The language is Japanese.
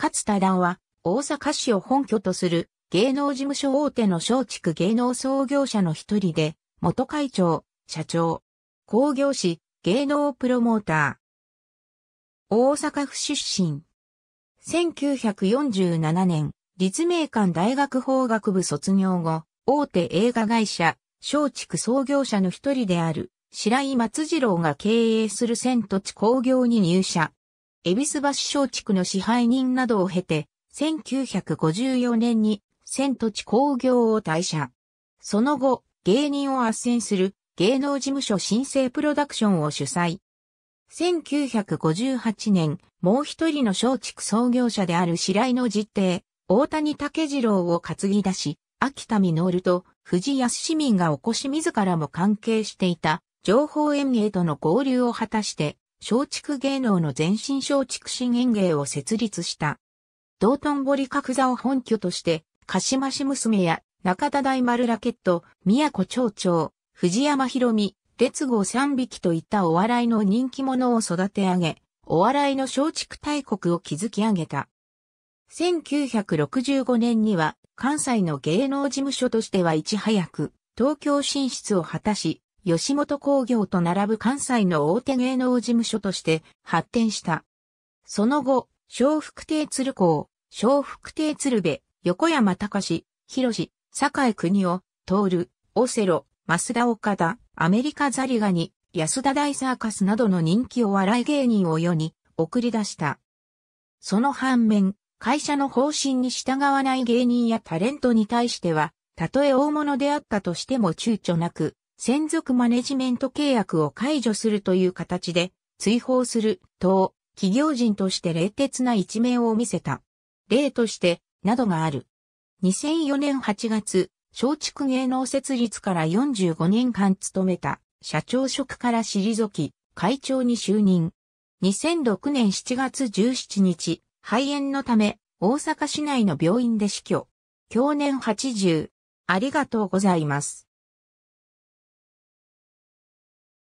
勝田談は、大阪市を本拠とする芸能事務所大手の松竹芸能創業者の一人で、元会長、社長、工業士、芸能プロモーター。大阪府出身。1947年、立命館大学法学部卒業後、大手映画会社、松竹創業者の一人である、白井松次郎が経営する千土地工業に入社。恵比寿橋小地区の支配人などを経て、1954年に、千土地工業を退社。その後、芸人を斡旋する芸能事務所新生プロダクションを主催。1958年、もう一人の松竹創業者である白井の実弟、大谷武次郎を担ぎ出し、秋田実と藤安市民が起こし自らも関係していた情報演芸との合流を果たして松竹芸能の前身松竹新演芸を設立した。道頓堀角座を本拠として、鹿島市娘や中田大丸ラケット、宮古町長、藤山博美、列号三匹といったお笑いの人気者を育て上げ、お笑いの松竹大国を築き上げた。1965年には関西の芸能事務所としてはいち早く東京進出を果たし、吉本工業と並ぶ関西の大手芸能事務所として発展した。その後、小福亭鶴光、小福亭鶴瓶、横山隆、広坂井国夫、徹、オセロ、増田岡田、アメリカザリガニ、安田大サーカスなどの人気お笑い芸人を世に送り出した。その反面、会社の方針に従わない芸人やタレントに対しては、たとえ大物であったとしても躊躇なく、専属マネジメント契約を解除するという形で、追放する、等、企業人として冷徹な一面を見せた。例として、などがある。2004年8月、松竹芸能設立から45年間務めた、社長職から退き、会長に就任。2006年7月17日、肺炎のため、大阪市内の病院で死去。去年80。ありがとうございます。